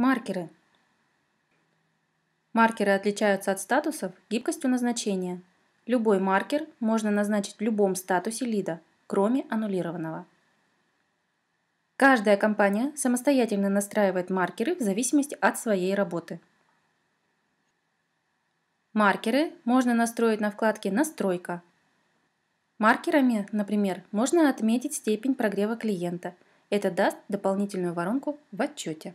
Маркеры. Маркеры отличаются от статусов гибкостью назначения. Любой маркер можно назначить в любом статусе лида, кроме аннулированного. Каждая компания самостоятельно настраивает маркеры в зависимости от своей работы. Маркеры можно настроить на вкладке «Настройка». Маркерами, например, можно отметить степень прогрева клиента. Это даст дополнительную воронку в отчете.